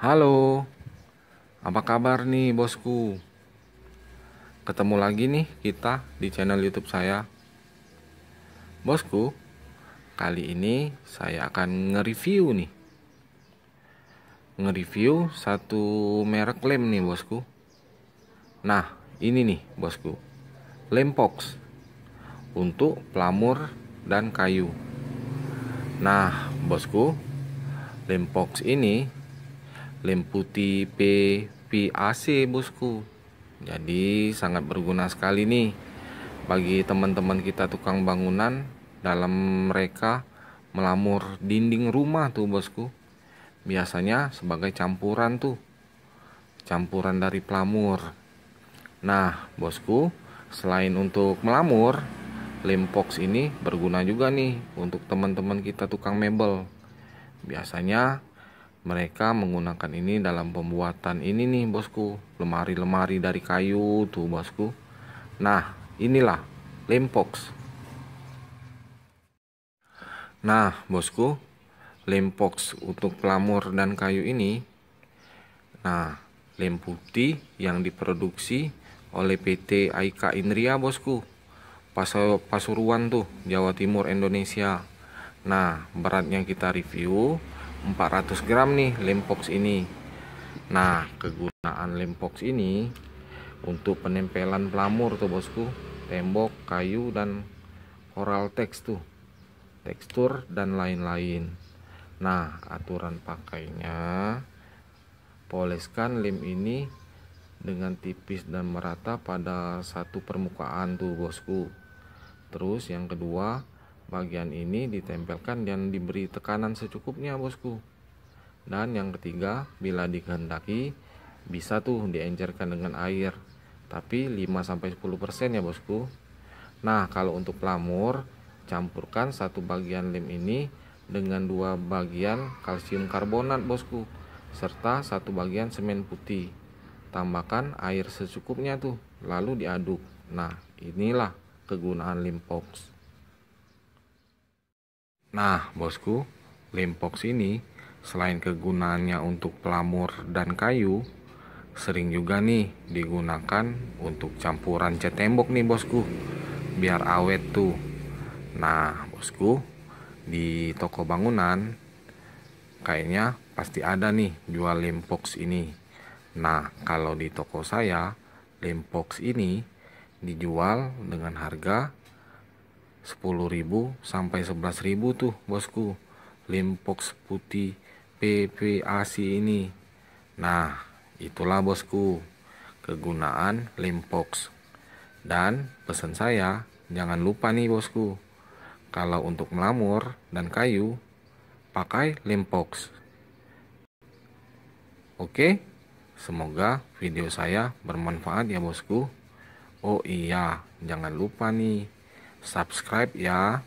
Halo, apa kabar nih bosku? Ketemu lagi nih kita di channel YouTube saya. Bosku, kali ini saya akan nge-review nih. Nge-review satu merek lem nih bosku. Nah, ini nih bosku. Lem untuk pelamur dan kayu. Nah, bosku, lem ini lem putih PVAC bosku jadi sangat berguna sekali nih bagi teman-teman kita tukang bangunan dalam mereka melamur dinding rumah tuh bosku biasanya sebagai campuran tuh campuran dari pelamur nah bosku selain untuk melamur lem box ini berguna juga nih untuk teman-teman kita tukang mebel biasanya mereka menggunakan ini dalam pembuatan ini nih bosku lemari-lemari dari kayu tuh bosku nah inilah lempox nah bosku lempox untuk pelamur dan kayu ini nah lem putih yang diproduksi oleh PT Aika Indria bosku Pasuruan tuh Jawa Timur Indonesia nah beratnya kita review 400 gram nih lempox ini nah kegunaan lempox ini untuk penempelan pelamur tuh bosku tembok kayu dan koral teks tuh tekstur dan lain-lain nah aturan pakainya poleskan lem ini dengan tipis dan merata pada satu permukaan tuh bosku terus yang kedua bagian ini ditempelkan dan diberi tekanan secukupnya bosku dan yang ketiga bila dikehendaki bisa tuh diencerkan dengan air tapi 5-10% ya bosku nah kalau untuk lamur campurkan satu bagian lem ini dengan dua bagian kalsium karbonat bosku serta satu bagian semen putih tambahkan air secukupnya tuh lalu diaduk nah inilah kegunaan limpox Nah, bosku, limpox ini selain kegunaannya untuk pelamur dan kayu, sering juga nih digunakan untuk campuran cat tembok nih bosku, biar awet tuh. Nah, bosku, di toko bangunan kayaknya pasti ada nih jual limpox ini. Nah, kalau di toko saya, limpox ini dijual dengan harga 10.000 sampai 11.000 tuh bosku limpox putih PPAC ini nah itulah bosku kegunaan limpox dan pesan saya jangan lupa nih bosku kalau untuk melamur dan kayu pakai limpox oke semoga video saya bermanfaat ya bosku oh iya jangan lupa nih subscribe ya.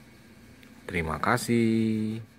Terima kasih.